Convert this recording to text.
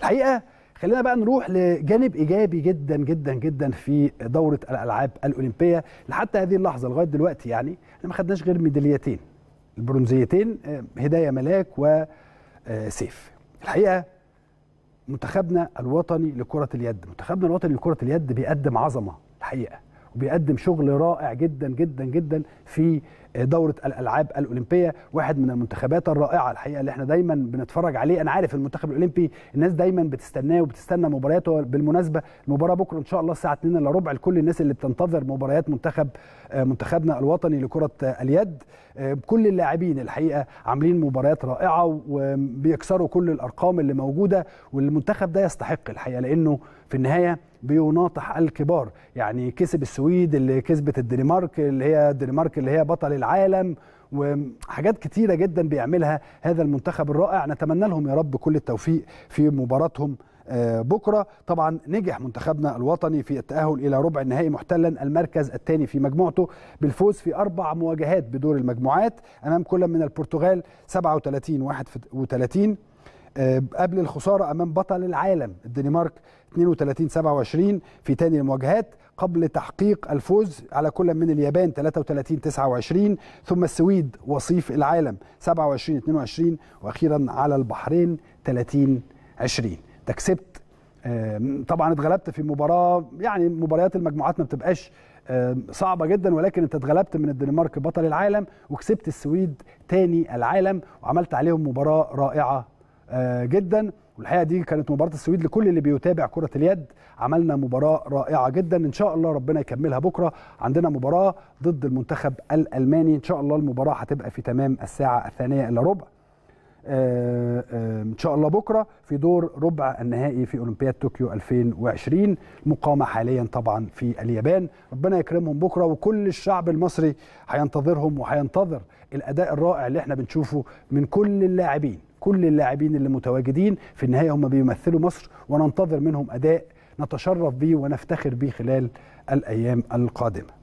الحقيقه خلينا بقى نروح لجانب ايجابي جدا جدا جدا في دوره الالعاب الاولمبيه لحتى هذه اللحظه لغايه دلوقتي يعني احنا ما خدناش غير ميداليتين البرونزيتين هدايا ملاك وسيف آه، الحقيقه منتخبنا الوطني لكره اليد منتخبنا الوطني لكره اليد بيقدم عظمه الحقيقه بيقدم شغل رائع جدا جدا جدا في دوره الالعاب الاولمبيه واحد من المنتخبات الرائعه الحقيقه اللي احنا دايما بنتفرج عليه انا عارف المنتخب الاولمبي الناس دايما بتستناه وبتستنى مبارياته بالمناسبه المباراه بكره ان شاء الله الساعه 2 الا ربع لكل الناس اللي بتنتظر مباريات منتخب آه، منتخبنا الوطني لكره اليد آه، كل اللاعبين الحقيقه عاملين مباريات رائعه وبيكسروا كل الارقام اللي موجوده والمنتخب ده يستحق الحقيقه لانه في النهايه بيناطح الكبار يعني كسب السويد اللي كسبت الدنمارك اللي هي الدنمارك اللي هي بطل العالم وحاجات كتيره جدا بيعملها هذا المنتخب الرائع نتمنى لهم يا رب كل التوفيق في مباراتهم آه، بكره طبعا نجح منتخبنا الوطني في التاهل الى ربع النهائي محتلا المركز الثاني في مجموعته بالفوز في اربع مواجهات بدور المجموعات امام كل من البرتغال 37 31 آه، قبل الخساره امام بطل العالم الدنمارك 32 27 في تاني المواجهات قبل تحقيق الفوز على كل من اليابان 33 29 ثم السويد وصيف العالم 27 22 واخيرا على البحرين 30 20 تكسبت كسبت آه، طبعا اتغلبت في مباراه يعني مباريات المجموعات ما بتبقاش آه، صعبه جدا ولكن انت اتغلبت من الدنمارك بطل العالم وكسبت السويد تاني العالم وعملت عليهم مباراه رائعه آه، جدا والحقيقه دي كانت مباراه السويد لكل اللي بيتابع كره اليد عملنا مباراه رائعه جدا ان شاء الله ربنا يكملها بكره عندنا مباراه ضد المنتخب الالماني ان شاء الله المباراه هتبقى في تمام الساعه الثانيه الا ربع آه، آه، ان شاء الله بكره في دور ربع النهائي في اولمبياد طوكيو 2020 مقامه حاليا طبعا في اليابان ربنا يكرمهم بكره وكل الشعب المصري هينتظرهم وهينتظر الاداء الرائع اللي احنا بنشوفه من كل اللاعبين كل اللاعبين اللي متواجدين في النهايه هم بيمثلوا مصر وننتظر منهم اداء نتشرف بيه ونفتخر بيه خلال الايام القادمه